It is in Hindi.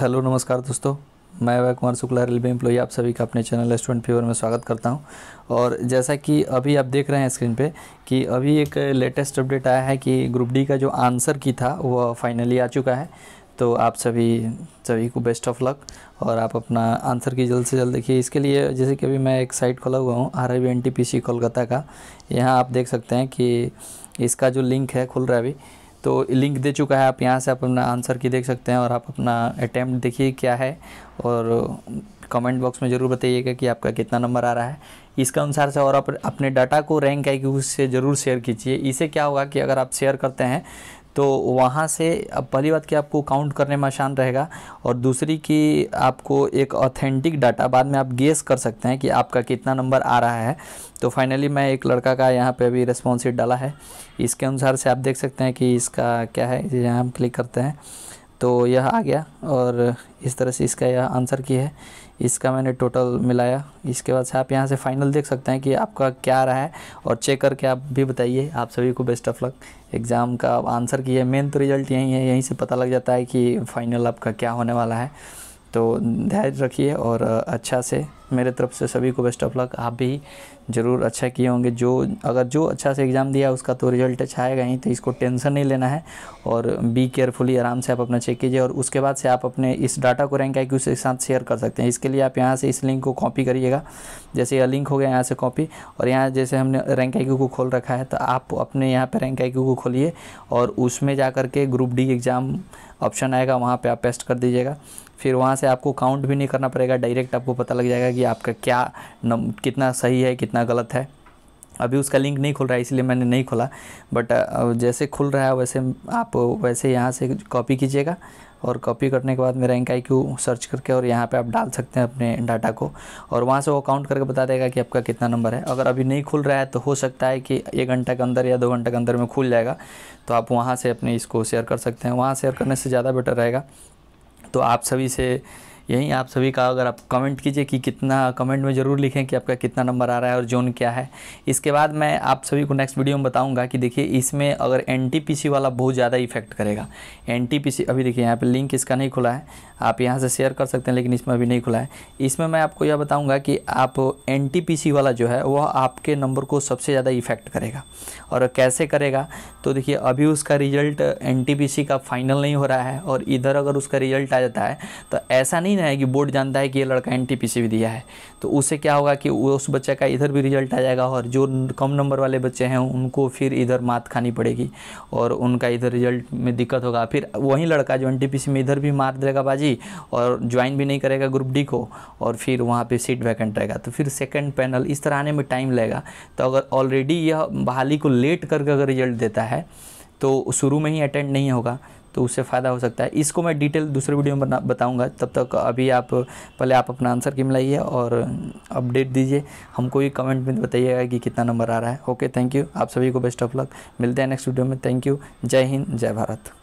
हेलो नमस्कार दोस्तों मैं वह कुमार शुक्ला रेलवे एम्प्लॉई आप सभी का अपने चैनल रेस्टोरेंट फीवर में स्वागत करता हूं और जैसा कि अभी आप देख रहे हैं स्क्रीन पे कि अभी एक लेटेस्ट अपडेट आया है कि ग्रुप डी का जो आंसर की था वह फाइनली आ चुका है तो आप सभी सभी को बेस्ट ऑफ लक और आप अपना आंसर की जल्द से जल्द देखिए इसके लिए जैसे कि अभी मैं एक साइट खोला हुआ हूँ आर आई कोलकाता का यहाँ आप देख सकते हैं कि इसका जो लिंक है खुल रहा है अभी तो लिंक दे चुका है आप यहाँ से आप अपना आंसर की देख सकते हैं और आप अपना अटैम्प्ट देखिए क्या है और कमेंट बॉक्स में ज़रूर बताइएगा कि आपका कितना नंबर आ रहा है इसके अनुसार से और आप अपने डाटा को रैंक आई से ज़रूर शेयर कीजिए इसे क्या होगा कि अगर आप शेयर करते हैं तो वहाँ से अब पहली बात कि आपको काउंट करने में आसान रहेगा और दूसरी कि आपको एक ऑथेंटिक डाटा बाद में आप गेस कर सकते हैं कि आपका कितना नंबर आ रहा है तो फाइनली मैं एक लड़का का यहाँ पे अभी रिस्पॉन्सिट डाला है इसके अनुसार से आप देख सकते हैं कि इसका क्या है यहाँ हम क्लिक करते हैं तो यह आ गया और इस तरह से इसका यह आंसर की है इसका मैंने टोटल मिलाया इसके बाद से आप यहाँ से फाइनल देख सकते हैं कि आपका क्या रहा है और चेक करके आप भी बताइए आप सभी को बेस्ट ऑफ लक एग्ज़ाम का आंसर की है मेन तो रिजल्ट यहीं है यहीं से पता लग जाता है कि फ़ाइनल आपका क्या होने वाला है तो ध्यान रखिए और अच्छा से मेरे तरफ से सभी को बेस्ट ऑफ लक आप भी ज़रूर अच्छा किए होंगे जो अगर जो अच्छा से एग्ज़ाम दिया उसका तो रिजल्ट अच्छा आएगा ही तो इसको टेंशन नहीं लेना है और बी केयरफुली आराम से आप अपना चेक कीजिए और उसके बाद से आप अपने इस डाटा को रैंक आई के साथ शेयर कर सकते हैं इसके लिए आप यहाँ से इस लिंक को कॉपी करिएगा जैसे यह लिंक हो गया यहाँ से कॉपी और यहाँ जैसे हमने रैंक आई को खोल रखा है तो आप अपने यहाँ पर रैंक आई को खोलिए और उसमें जा करके ग्रुप डी एग्ज़ाम ऑप्शन आएगा वहाँ पे आप पेस्ट कर दीजिएगा फिर वहाँ से आपको काउंट भी नहीं करना पड़ेगा डायरेक्ट आपको पता लग जाएगा कि आपका क्या कितना सही है कितना गलत है अभी उसका लिंक नहीं खुल रहा है इसलिए मैंने नहीं खोला बट जैसे खुल रहा है वैसे आप वैसे यहाँ से कॉपी कीजिएगा और कॉपी करने के बाद मेरा इंक आई क्यू सर्च करके और यहाँ पे आप डाल सकते हैं अपने डाटा को और वहाँ से वो काउंट करके बता देगा कि आपका कितना नंबर है अगर अभी नहीं खुल रहा है तो हो सकता है कि एक घंटा के अंदर या दो घंटे के अंदर में खुल जाएगा तो आप वहाँ से अपने इसको शेयर कर सकते हैं वहाँ शेयर करने से ज़्यादा बेटर रहेगा तो आप सभी से यहीं आप सभी का अगर आप कमेंट कीजिए कि कितना कमेंट में ज़रूर लिखें कि आपका कितना नंबर आ रहा है और जोन क्या है इसके बाद मैं आप सभी को नेक्स्ट वीडियो में बताऊंगा कि देखिए इसमें अगर एन वाला बहुत ज़्यादा इफेक्ट करेगा एन अभी देखिए यहाँ पर लिंक इसका नहीं खुला है आप यहाँ से शेयर कर सकते हैं लेकिन इसमें अभी नहीं खुला है इसमें मैं आपको यह बताऊँगा कि आप एन वाला जो है वह आपके नंबर को सबसे ज़्यादा इफेक्ट करेगा और कैसे करेगा तो देखिए अभी उसका रिजल्ट एन का फाइनल नहीं हो रहा है और इधर अगर उसका रिजल्ट आ जाता है तो ऐसा नहीं आएगी बोर्ड जानता है कि ये लड़का एन भी दिया है तो उससे क्या होगा कि उस बच्चे का इधर भी रिजल्ट आ जाएगा और जो कम नंबर वाले बच्चे हैं उनको फिर इधर मात खानी पड़ेगी और उनका इधर रिजल्ट में दिक्कत होगा फिर वही लड़का जो एन में इधर भी मार देगा बाजी और ज्वाइन भी नहीं करेगा ग्रुप डी को और फिर वहाँ पर सीट वैकेंट रहेगा तो फिर सेकेंड पैनल इस तरह आने में टाइम लगेगा तो अगर ऑलरेडी यह बहाली को लेट करके अगर रिजल्ट देता है तो शुरू में ही अटेंड नहीं होगा तो उससे फ़ायदा हो सकता है इसको मैं डिटेल दूसरे वीडियो में बताऊँगा तब तक अभी आप पहले आप अपना आंसर की मिलाइए और अपडेट दीजिए हमको ये कमेंट में बताइएगा कि कितना नंबर आ रहा है ओके थैंक यू आप सभी को बेस्ट ऑफ लक मिलते हैं नेक्स्ट वीडियो में थैंक यू जय हिंद जय भारत